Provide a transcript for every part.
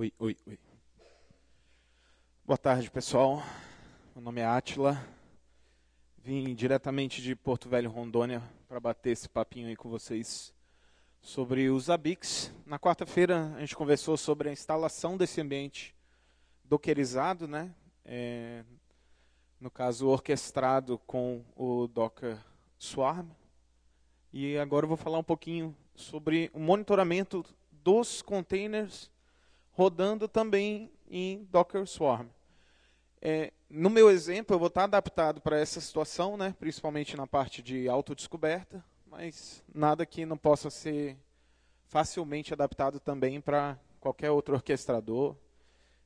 Oi, oi, oi. Boa tarde, pessoal. Meu nome é Atila. Vim diretamente de Porto Velho, Rondônia, para bater esse papinho aí com vocês sobre os ABIX. Na quarta-feira a gente conversou sobre a instalação desse ambiente dockerizado, né? É, no caso, orquestrado com o Docker Swarm. E agora eu vou falar um pouquinho sobre o monitoramento dos containers rodando também em Docker Swarm. É, no meu exemplo, eu vou estar adaptado para essa situação, né, principalmente na parte de autodescoberta, mas nada que não possa ser facilmente adaptado também para qualquer outro orquestrador,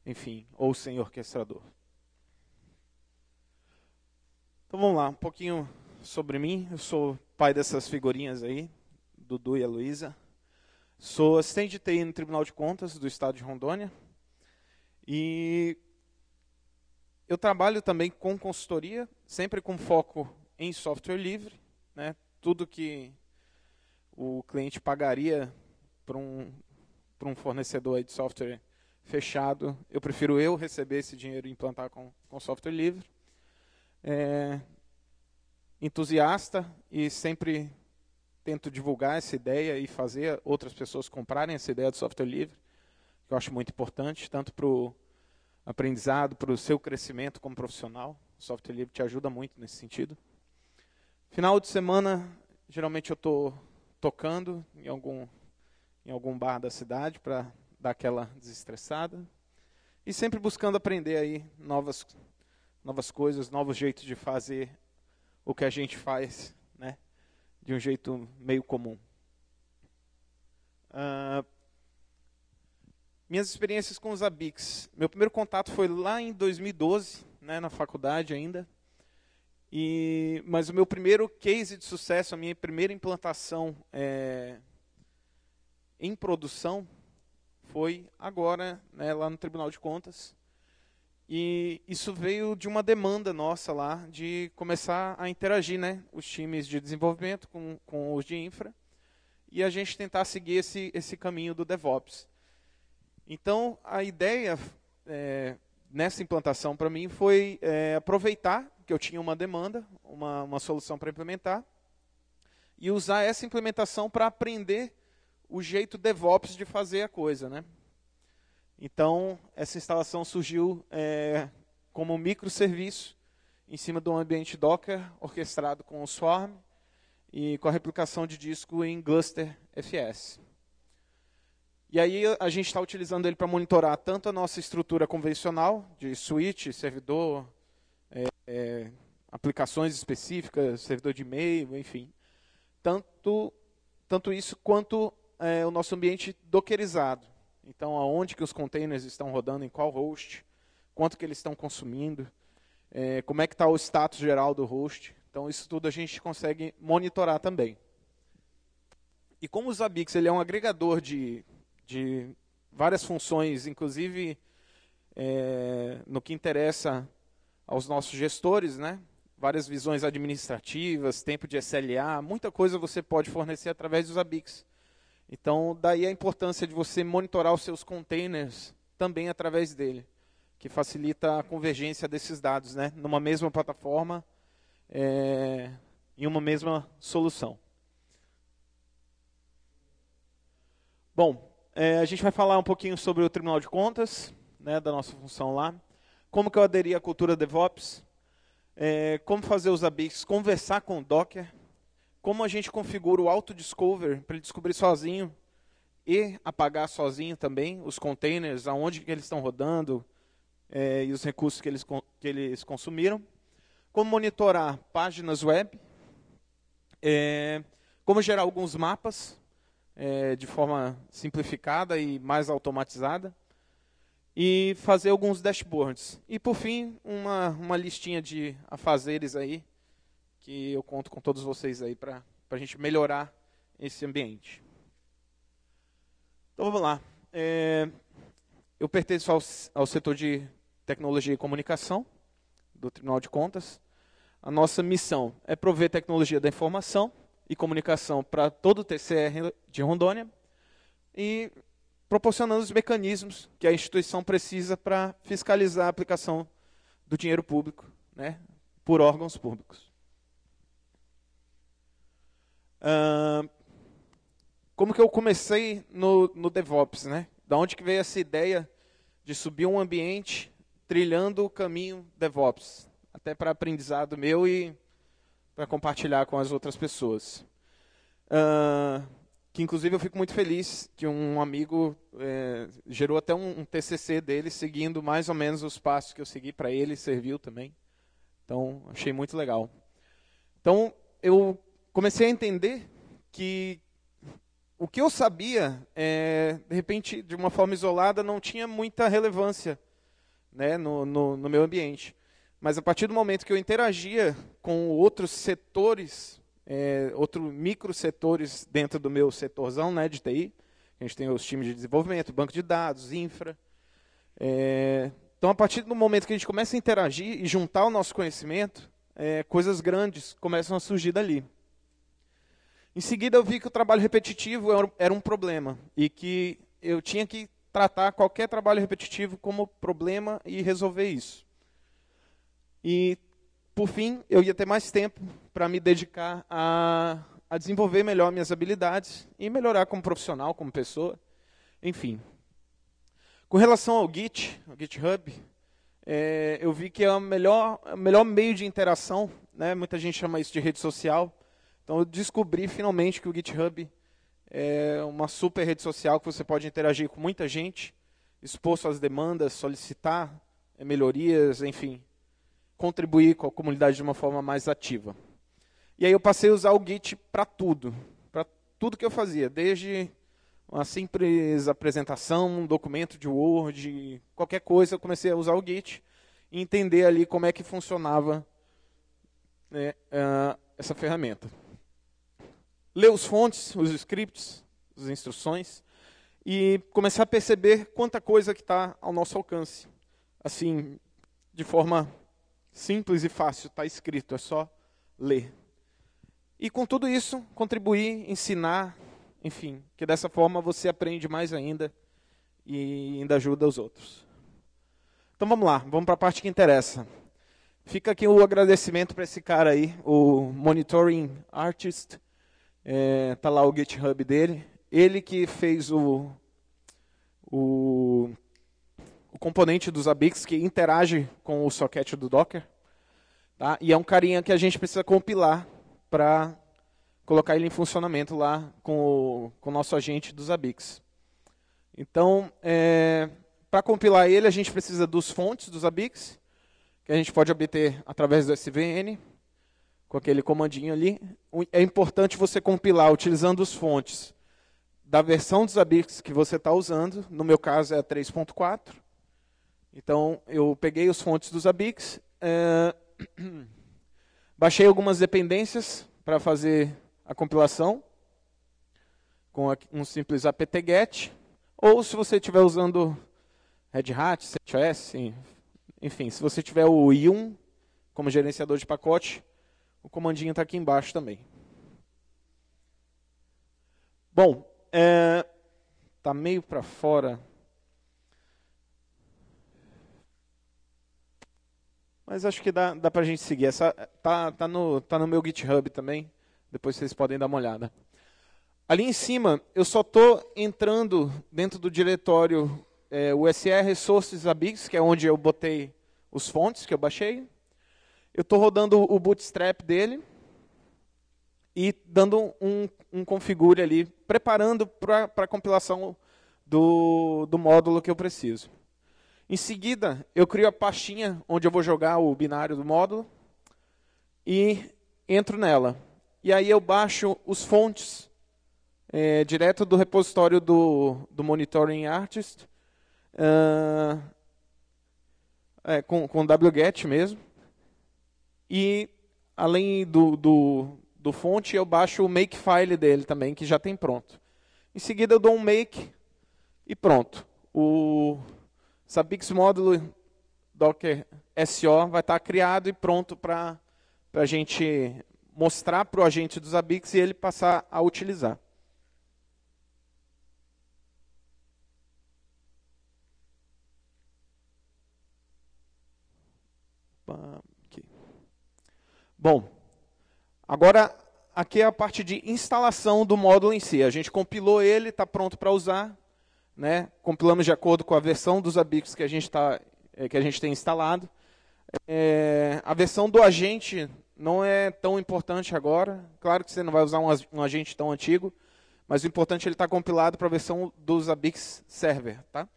enfim, ou sem orquestrador. Então vamos lá, um pouquinho sobre mim. Eu sou pai dessas figurinhas aí, Dudu e a Luísa. Sou assistente de TI no Tribunal de Contas do Estado de Rondônia. E eu trabalho também com consultoria, sempre com foco em software livre. Né? Tudo que o cliente pagaria para um, um fornecedor de software fechado, eu prefiro eu receber esse dinheiro e implantar com, com software livre. É, entusiasta e sempre tento divulgar essa ideia e fazer outras pessoas comprarem essa ideia do software livre, que eu acho muito importante, tanto para o aprendizado, para o seu crescimento como profissional. O software livre te ajuda muito nesse sentido. Final de semana, geralmente eu estou tocando em algum, em algum bar da cidade para dar aquela desestressada. E sempre buscando aprender aí novas, novas coisas, novos jeitos de fazer o que a gente faz, né? de um jeito meio comum. Uh, minhas experiências com os ABICs. Meu primeiro contato foi lá em 2012, né, na faculdade ainda. E, mas o meu primeiro case de sucesso, a minha primeira implantação é, em produção, foi agora, né, lá no Tribunal de Contas. E isso veio de uma demanda nossa lá de começar a interagir, né? Os times de desenvolvimento com, com os de infra e a gente tentar seguir esse, esse caminho do DevOps. Então, a ideia é, nessa implantação para mim foi é, aproveitar que eu tinha uma demanda, uma, uma solução para implementar, e usar essa implementação para aprender o jeito DevOps de fazer a coisa, né? Então, essa instalação surgiu é, como um microserviço em cima de um ambiente Docker orquestrado com o Swarm e com a replicação de disco em Gluster FS. E aí a gente está utilizando ele para monitorar tanto a nossa estrutura convencional, de switch, servidor, é, é, aplicações específicas, servidor de e-mail, enfim. Tanto, tanto isso quanto é, o nosso ambiente dockerizado, então, aonde que os containers estão rodando, em qual host, quanto que eles estão consumindo, é, como é que está o status geral do host. Então, isso tudo a gente consegue monitorar também. E como o Zabbix ele é um agregador de, de várias funções, inclusive é, no que interessa aos nossos gestores, né? várias visões administrativas, tempo de SLA, muita coisa você pode fornecer através do Zabbix. Então, daí a importância de você monitorar os seus containers também através dele, que facilita a convergência desses dados, né? Numa mesma plataforma, é, em uma mesma solução. Bom, é, a gente vai falar um pouquinho sobre o Tribunal de Contas, né, da nossa função lá. Como que eu aderi à cultura DevOps? É, como fazer os ABICs conversar com o Docker? como a gente configura o auto-discover para ele descobrir sozinho e apagar sozinho também os containers, aonde que eles estão rodando é, e os recursos que eles, que eles consumiram. Como monitorar páginas web. É, como gerar alguns mapas é, de forma simplificada e mais automatizada. E fazer alguns dashboards. E, por fim, uma, uma listinha de afazeres aí que eu conto com todos vocês aí para a gente melhorar esse ambiente. Então vamos lá. É, eu pertenço ao, ao setor de tecnologia e comunicação do Tribunal de Contas. A nossa missão é prover tecnologia da informação e comunicação para todo o TCR de Rondônia e proporcionando os mecanismos que a instituição precisa para fiscalizar a aplicação do dinheiro público né, por órgãos públicos como que eu comecei no, no DevOps, né? Da onde que veio essa ideia de subir um ambiente trilhando o caminho DevOps, até para aprendizado meu e para compartilhar com as outras pessoas. Uh, que inclusive eu fico muito feliz que um amigo é, gerou até um, um, TCC dele seguindo mais ou menos os passos que eu segui para ele, serviu também. Então achei muito legal. Então eu comecei a entender que o que eu sabia, é, de repente, de uma forma isolada, não tinha muita relevância né, no, no, no meu ambiente. Mas a partir do momento que eu interagia com outros setores, é, outros micro setores dentro do meu setorzão né, de TI, a gente tem os times de desenvolvimento, banco de dados, infra. É, então, a partir do momento que a gente começa a interagir e juntar o nosso conhecimento, é, coisas grandes começam a surgir dali. Em seguida, eu vi que o trabalho repetitivo era um problema e que eu tinha que tratar qualquer trabalho repetitivo como problema e resolver isso. E, por fim, eu ia ter mais tempo para me dedicar a, a desenvolver melhor minhas habilidades e melhorar como profissional, como pessoa, enfim. Com relação ao Git, ao GitHub, é, eu vi que é o melhor, é melhor meio de interação, né? muita gente chama isso de rede social, então eu descobri finalmente que o GitHub é uma super rede social que você pode interagir com muita gente, expor suas demandas, solicitar é, melhorias, enfim, contribuir com a comunidade de uma forma mais ativa. E aí eu passei a usar o Git para tudo, para tudo que eu fazia, desde uma simples apresentação, um documento de Word, qualquer coisa, eu comecei a usar o Git e entender ali como é que funcionava né, ah, essa ferramenta ler os fontes, os scripts, as instruções, e começar a perceber quanta coisa que está ao nosso alcance. Assim, de forma simples e fácil, está escrito, é só ler. E com tudo isso, contribuir, ensinar, enfim, que dessa forma você aprende mais ainda e ainda ajuda os outros. Então vamos lá, vamos para a parte que interessa. Fica aqui o agradecimento para esse cara aí, o Monitoring Artist é, tá lá o GitHub dele. Ele que fez o, o, o componente dos ABIX que interage com o socket do Docker. Tá? E é um carinha que a gente precisa compilar para colocar ele em funcionamento lá com o, com o nosso agente dos ABIX. Então, é, para compilar ele, a gente precisa dos fontes dos ABIX, que a gente pode obter através do SVN, com aquele comandinho ali. É importante você compilar utilizando as fontes da versão dos abics que você está usando. No meu caso é a 3.4. Então eu peguei os fontes dos abics é... Eh, baixei algumas dependências para fazer a compilação com um simples apt-get, ou se você estiver usando Red Hat, CTOS, enfim, se você tiver o yum como gerenciador de pacote, o comandinho está aqui embaixo também. Bom, é, tá meio para fora. Mas acho que dá, dá para a gente seguir. Essa tá, tá, no, tá no meu GitHub também. Depois vocês podem dar uma olhada. Ali em cima, eu só estou entrando dentro do diretório é, USR Resources Abix, que é onde eu botei os fontes que eu baixei eu estou rodando o bootstrap dele e dando um, um configure ali, preparando para a compilação do, do módulo que eu preciso. Em seguida, eu crio a pastinha onde eu vou jogar o binário do módulo e entro nela. E aí eu baixo os fontes é, direto do repositório do, do Monitoring Artist, uh, é, com, com wget mesmo. E além do, do, do fonte, eu baixo o makefile dele também, que já tem pronto. Em seguida eu dou um make e pronto. O Sapix módulo Docker SO vai estar criado e pronto para a gente mostrar para o agente do Zabbix e ele passar a utilizar. Bom, agora aqui é a parte de instalação do módulo em si. A gente compilou ele, está pronto para usar. Né? Compilamos de acordo com a versão dos Zabbix que a gente, tá, eh, que a gente tem instalado. É, a versão do agente não é tão importante agora. Claro que você não vai usar um, agente tão antigo, mas o importante é ele estar tá compilado para a versão dos Zabbix Server. Tá?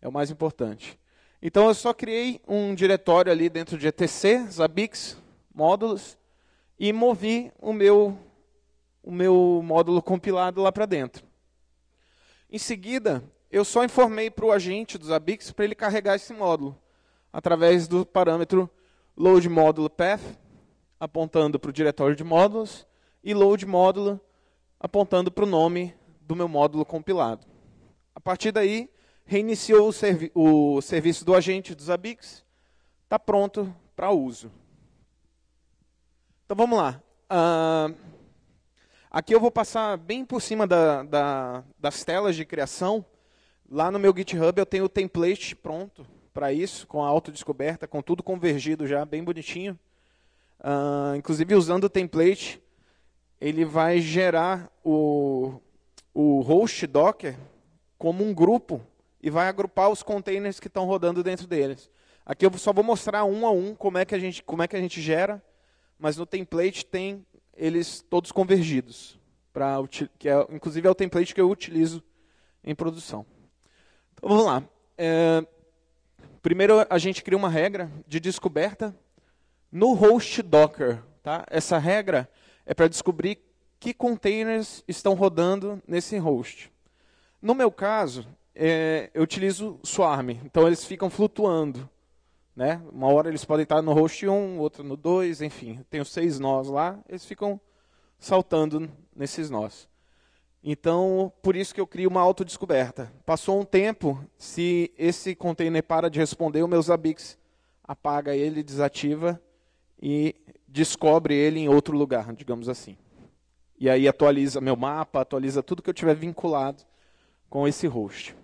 É o mais importante. Então eu só criei um diretório ali dentro de ETC, Zabbix, módulos e movi o meu, o meu módulo compilado lá para dentro. Em seguida, eu só informei para o agente dos Abix para ele carregar esse módulo através do parâmetro load módulo path, apontando para o diretório de módulos, e load módulo apontando para o nome do meu módulo compilado. A partir daí, reiniciou o, servi o serviço do agente dos Abix, está pronto para uso. Então vamos lá. Uh, aqui eu vou passar bem por cima da, da, das telas de criação. Lá no meu GitHub eu tenho o template pronto para isso, com a autodescoberta, com tudo convergido já, bem bonitinho. Uh, inclusive usando o template, ele vai gerar o, o host Docker como um grupo e vai agrupar os containers que estão rodando dentro deles. Aqui eu só vou mostrar um a um como é que a gente, como é que a gente gera mas no template tem eles todos convergidos, pra, que é, inclusive é o template que eu utilizo em produção. Então vamos lá. É, primeiro a gente cria uma regra de descoberta no host Docker. Tá? Essa regra é para descobrir que containers estão rodando nesse host. No meu caso, é, eu utilizo Swarm, então eles ficam flutuando. Né? Uma hora eles podem estar no host 1, outra no 2, enfim. Eu tenho seis nós lá, eles ficam saltando nesses nós. Então, por isso que eu crio uma autodescoberta. Passou um tempo, se esse container para de responder, o meu Zabbix apaga ele, desativa e descobre ele em outro lugar, digamos assim. E aí atualiza meu mapa, atualiza tudo que eu tiver vinculado com esse host.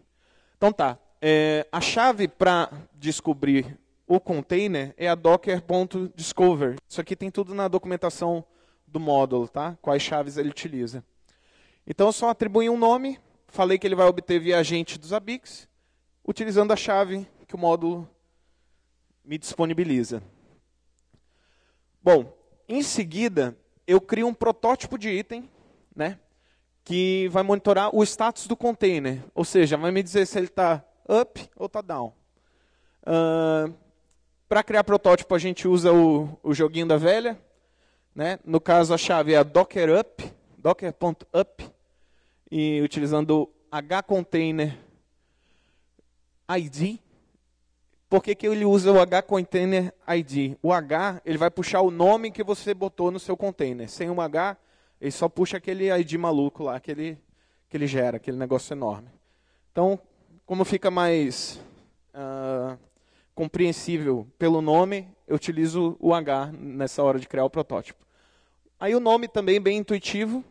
Então tá, é, a chave para descobrir o container é a docker.discover. Isso aqui tem tudo na documentação do módulo, tá? Quais chaves ele utiliza. Então, eu só atribuí um nome, falei que ele vai obter via agente dos ABIX, utilizando a chave que o módulo me disponibiliza. Bom, em seguida, eu crio um protótipo de item, né? Que vai monitorar o status do container, ou seja, vai me dizer se ele está up ou está down. Uh, para criar protótipo, a gente usa o, o joguinho da velha. Né? No caso, a chave é a docker.up, docker.up, e utilizando hcontainer ID. Por que, que ele usa o hcontainer ID? O h ele vai puxar o nome que você botou no seu container. Sem um h, ele só puxa aquele ID maluco lá que ele, que ele gera, aquele negócio enorme. Então, como fica mais... Uh, compreensível pelo nome, eu utilizo o H nessa hora de criar o protótipo. Aí o nome também bem intuitivo,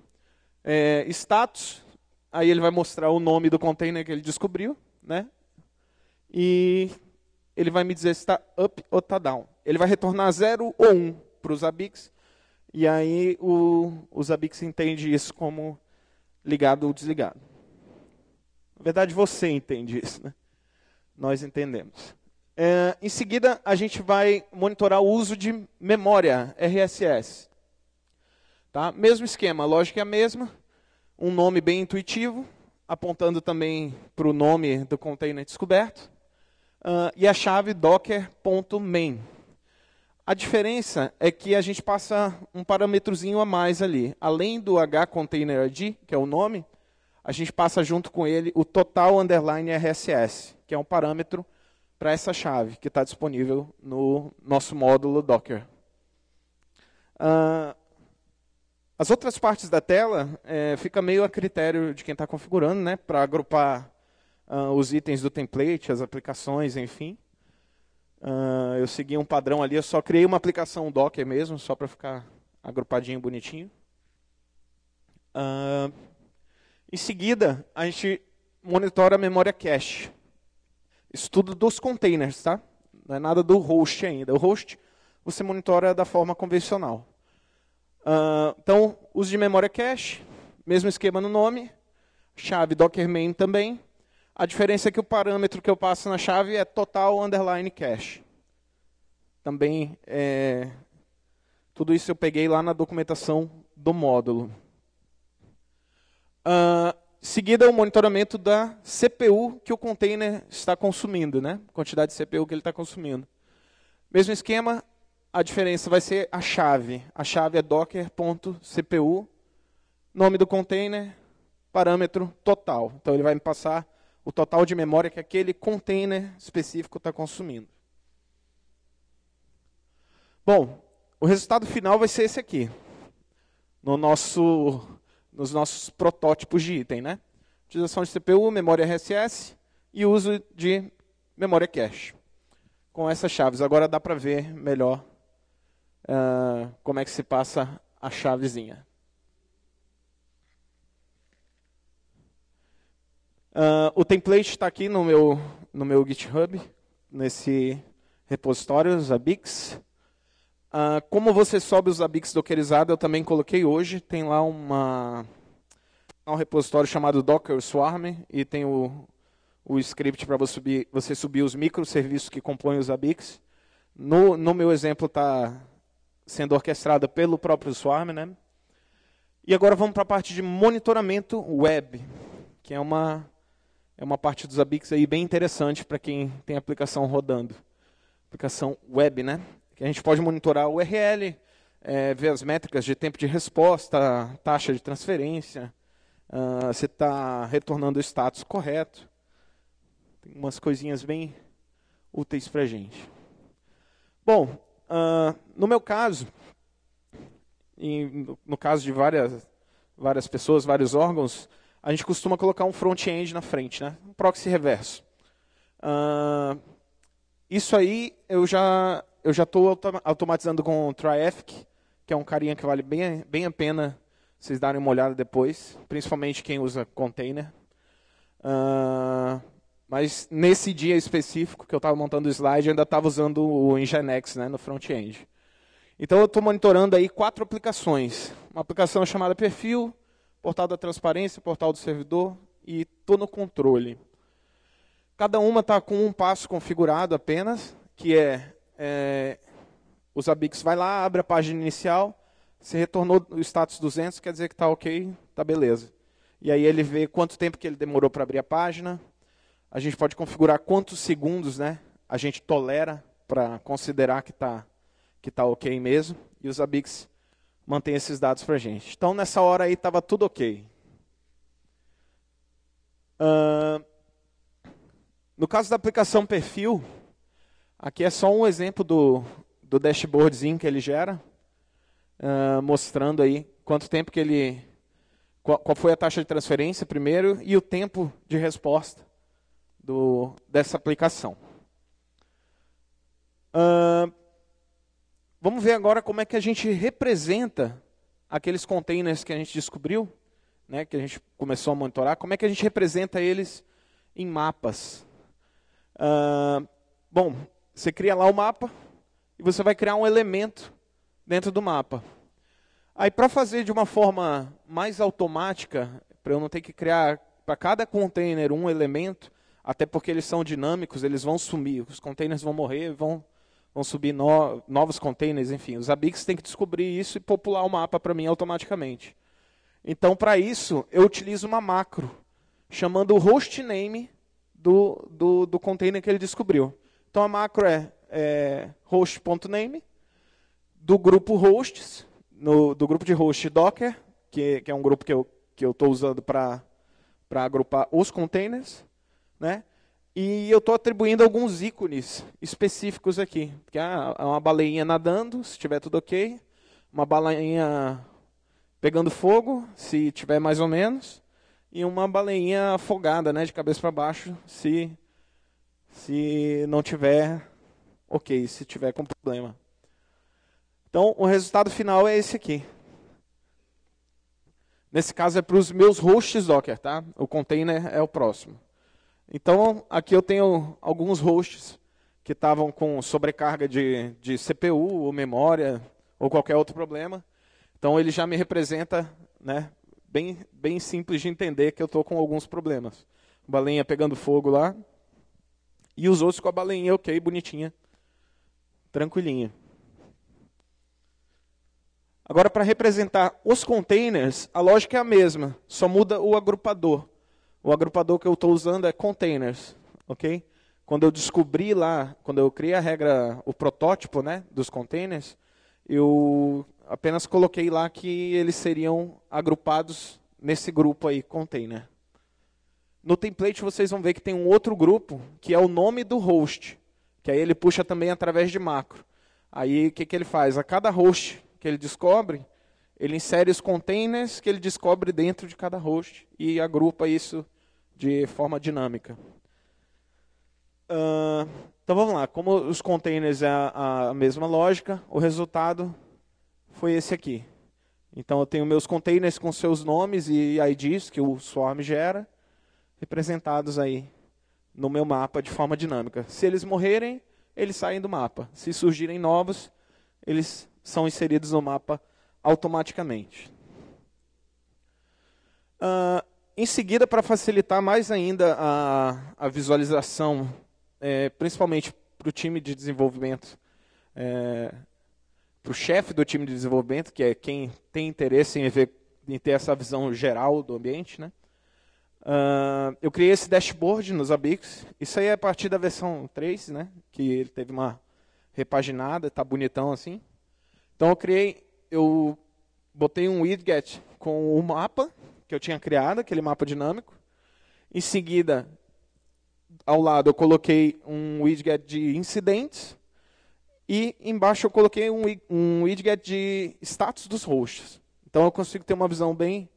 é, status, aí ele vai mostrar o nome do container que ele descobriu, né? E ele vai me dizer se está up ou está down. Ele vai retornar 0 ou 1 um para os Zabbix, e aí o, o Zabbix entende isso como ligado ou desligado. Na verdade, você entende isso, né? Nós entendemos. É, em seguida, a gente vai monitorar o uso de memória RSS. Tá? Mesmo esquema, a lógica é a mesma, um nome bem intuitivo, apontando também para o nome do container descoberto, uh, e a chave docker.main. A diferença é que a gente passa um parâmetrozinho a mais ali. Além do hcontainerid, que é o nome, a gente passa junto com ele o total underline RSS, que é um parâmetro para essa chave que está disponível no nosso módulo Docker. Uh, as outras partes da tela é, fica meio a critério de quem está configurando, né, para agrupar uh, os itens do template, as aplicações, enfim. Uh, eu segui um padrão ali, eu só criei uma aplicação Docker mesmo, só para ficar agrupadinho, bonitinho. em seguida, a gente monitora a memória cache. Estudo dos containers, tá? Não é nada do host ainda. O host você monitora da forma convencional. Uh, então, uso de memória cache, mesmo esquema no nome, chave Docker main também. A diferença é que o parâmetro que eu passo na chave é total underline cache. Também é, tudo isso eu peguei lá na documentação do módulo. Uh, Seguida, o monitoramento da CPU que o container está consumindo, né? quantidade de CPU que ele está consumindo. Mesmo esquema, a diferença vai ser a chave. A chave é docker.cpu, nome do container, parâmetro total. Então, ele vai me passar o total de memória que aquele container específico está consumindo. Bom, o resultado final vai ser esse aqui. No nosso nos nossos protótipos de item, né? Utilização de CPU, memória RSS e uso de memória cache. Com essas chaves, agora dá para ver melhor uh, como é que se passa a chavezinha. Uh, o template está aqui no meu, no meu GitHub, nesse repositório, Zabbix. Uh, como você sobe os Zabbix dockerizados, eu também coloquei hoje. Tem lá uma, um repositório chamado Docker Swarm e tem o, o script para você subir, você subir os microserviços que compõem os Zabbix. No, no meu exemplo, está sendo orquestrada pelo próprio Swarm. Né? E agora vamos para a parte de monitoramento web, que é uma, é uma parte dos Zabbix aí bem interessante para quem tem aplicação rodando. Aplicação web, né? que a gente pode monitorar a URL, é, ver as métricas de tempo de resposta, taxa de transferência, uh, se está retornando o status correto. Tem umas coisinhas bem úteis para a gente. Bom, uh, no meu caso, no, no caso de várias, várias pessoas, vários órgãos, a gente costuma colocar um front-end na frente, né? um proxy reverso. Uh, isso aí eu já eu já estou automatizando com o Triaffic, que é um carinha que vale bem, bem a pena vocês darem uma olhada depois, principalmente quem usa container. Uh, mas nesse dia específico que eu estava montando o slide, eu ainda estava usando o Nginx né, no front-end. Então eu estou monitorando aí quatro aplicações. Uma aplicação chamada Perfil, Portal da Transparência, Portal do Servidor e estou no controle. Cada uma está com um passo configurado apenas, que é é, o Zabbix vai lá, abre a página inicial, se retornou o status 200, quer dizer que está ok, está beleza. E aí ele vê quanto tempo que ele demorou para abrir a página, a gente pode configurar quantos segundos né, a gente tolera para considerar que está que tá ok mesmo, e o Zabbix mantém esses dados para a gente. Então, nessa hora aí estava tudo ok. Uh, no caso da aplicação perfil, Aqui é só um exemplo do, do dashboardzinho que ele gera, uh, mostrando aí quanto tempo que ele, qual, qual, foi a taxa de transferência primeiro e o tempo de resposta do, dessa aplicação. Uh, vamos ver agora como é que a gente representa aqueles containers que a gente descobriu, né, que a gente começou a monitorar, como é que a gente representa eles em mapas. Uh, bom, você cria lá o mapa e você vai criar um elemento dentro do mapa. Aí, para fazer de uma forma mais automática, para eu não ter que criar para cada container um elemento, até porque eles são dinâmicos, eles vão sumir, os containers vão morrer, vão, vão subir no, novos containers, enfim. Os Abix têm que descobrir isso e popular o mapa para mim automaticamente. Então, para isso, eu utilizo uma macro, chamando o hostname do, do, do container que ele descobriu. Então a macro é, é host.name do grupo hosts, no, do grupo de host Docker, que, que é um grupo que eu que eu estou usando para agrupar os containers, né? E eu estou atribuindo alguns ícones específicos aqui, que é ah, uma baleinha nadando, se tiver tudo ok, uma baleinha pegando fogo, se tiver mais ou menos, e uma baleinha afogada, né, de cabeça para baixo, se se não tiver, ok. Se tiver com problema. Então, o resultado final é esse aqui. Nesse caso é para os meus hosts Docker, tá? O container é o próximo. Então, aqui eu tenho alguns hosts que estavam com sobrecarga de, de CPU ou memória ou qualquer outro problema. Então, ele já me representa né, bem, bem simples de entender que eu estou com alguns problemas. Balinha pegando fogo lá. E os outros com a baleinha, ok, bonitinha, tranquilinha. Agora, para representar os containers, a lógica é a mesma, só muda o agrupador. O agrupador que eu estou usando é containers, ok? Quando eu descobri lá, quando eu criei a regra, o protótipo né, dos containers, eu apenas coloquei lá que eles seriam agrupados nesse grupo aí, container. No template vocês vão ver que tem um outro grupo, que é o nome do host, que aí ele puxa também através de macro. Aí o que, que ele faz? A cada host que ele descobre, ele insere os containers que ele descobre dentro de cada host e agrupa isso de forma dinâmica. Uh, então vamos lá, como os containers é a, a, mesma lógica, o resultado foi esse aqui. Então eu tenho meus containers com seus nomes e IDs que o Swarm gera, representados aí no meu mapa de forma dinâmica. Se eles morrerem, eles saem do mapa. Se surgirem novos, eles são inseridos no mapa automaticamente. Uh, em seguida, para facilitar mais ainda a, a visualização, é, principalmente para o time de desenvolvimento, é, para o chefe do time de desenvolvimento, que é quem tem interesse em, ver, em ter essa visão geral do ambiente, né? Uh, eu criei esse dashboard nos Abix. Isso aí é a partir da versão 3, né? Que ele teve uma repaginada, tá bonitão assim. Então eu criei, eu botei um widget com o mapa que eu tinha criado, aquele mapa dinâmico. Em seguida, ao lado eu coloquei um widget de incidentes e embaixo eu coloquei um, um widget de status dos hosts. Então eu consigo ter uma visão bem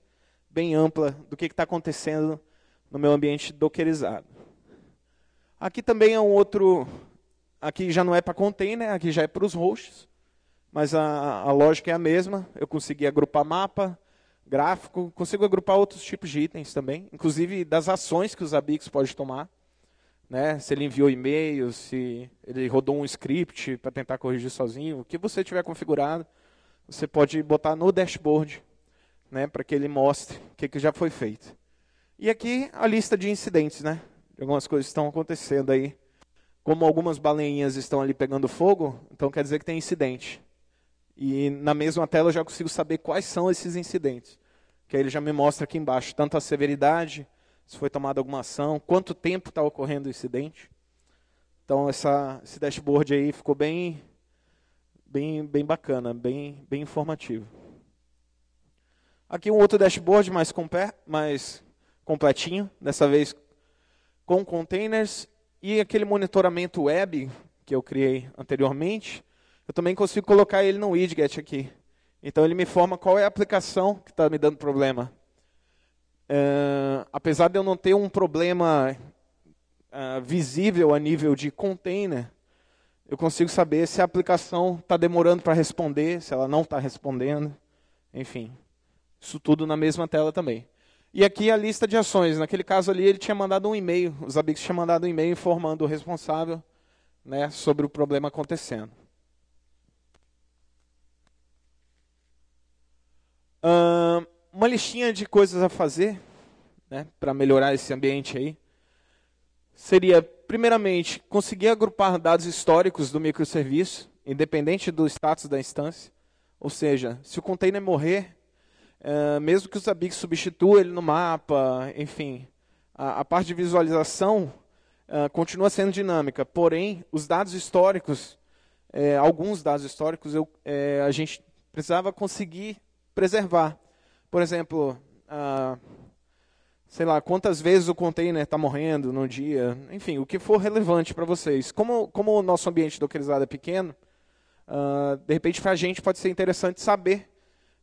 bem ampla do que está acontecendo no meu ambiente dockerizado. Aqui também é um outro. Aqui já não é para container, né, aqui já é para os hosts, mas a, a lógica é a mesma. Eu consegui agrupar mapa, gráfico, consigo agrupar outros tipos de itens também, inclusive das ações que os Abix pode tomar. Né? Se ele enviou e-mail, se ele rodou um script para tentar corrigir sozinho, o que você tiver configurado, você pode botar no dashboard né, para que ele mostre o que, que já foi feito. E aqui a lista de incidentes, né? algumas coisas estão acontecendo aí. Como algumas baleinhas estão ali pegando fogo, então quer dizer que tem incidente. E na mesma tela eu já consigo saber quais são esses incidentes. Que aí ele já me mostra aqui embaixo, tanto a severidade, se foi tomada alguma ação, quanto tempo está ocorrendo o incidente. Então essa, esse dashboard aí ficou bem, bem, bem bacana, bem, bem informativo. Aqui um outro dashboard mais, mais completinho, dessa vez com containers e aquele monitoramento web que eu criei anteriormente, eu também consigo colocar ele no widget aqui. Então ele me informa qual é a aplicação que está me dando problema. Ah, apesar de eu não ter um problema ah, visível a nível de container, eu consigo saber se a aplicação está demorando para responder, se ela não está respondendo, enfim. Isso tudo na mesma tela também. E aqui a lista de ações. Naquele caso ali, ele tinha mandado um e-mail, os amigos tinham mandado um e-mail informando o responsável né, sobre o problema acontecendo. Uh, uma listinha de coisas a fazer né, para melhorar esse ambiente aí seria, primeiramente, conseguir agrupar dados históricos do microserviço, independente do status da instância. Ou seja, se o container morrer, é, mesmo que o Zabbix substitua ele no mapa, enfim, a, a parte de visualização uh, continua sendo dinâmica. Porém, os dados históricos, é, alguns dados históricos, eu, a gente precisava conseguir preservar. Por exemplo, uh, sei lá, quantas vezes o container está morrendo no dia, enfim, o que for relevante para vocês. Como, como o nosso ambiente dockerizado é pequeno, ah, de repente para a gente pode ser interessante saber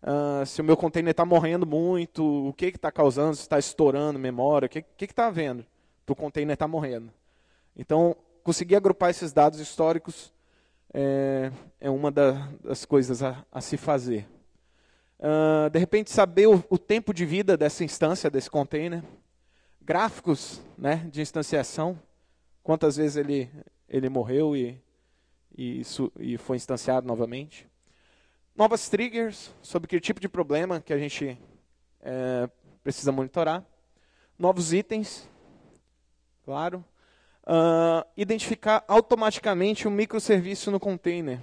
Uh, se o meu container está morrendo muito, o que está causando, se está estourando memória, o que está havendo para o container estar tá morrendo. Então, conseguir agrupar esses dados históricos é, é uma da, das coisas a, a se fazer. Uh, de repente, saber o, o, tempo de vida dessa instância, desse container. Gráficos né, de instanciação, quantas vezes ele, ele morreu e, e, e foi instanciado novamente novas triggers sobre que tipo de problema que a gente é, precisa monitorar, novos itens, claro, uh, identificar automaticamente o um microserviço no container.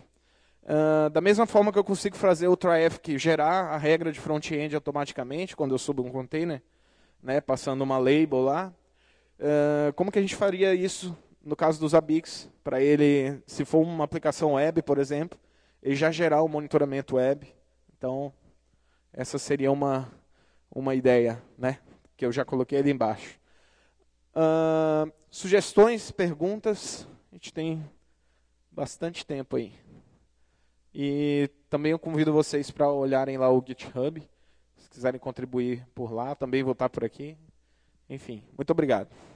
Uh, da mesma forma que eu consigo fazer o traffic gerar a regra de front-end automaticamente quando eu subo um container, né, passando uma label lá, uh, como que a gente faria isso no caso dos ABIX, para ele, se for uma aplicação web, por exemplo, e já gerar o monitoramento web. Então, essa seria uma, uma ideia, né? Que eu já coloquei ali embaixo. Uh, sugestões, perguntas? A gente tem bastante tempo aí. E também eu convido vocês para olharem lá o GitHub, se quiserem contribuir por lá, também vou estar por aqui. Enfim, muito obrigado.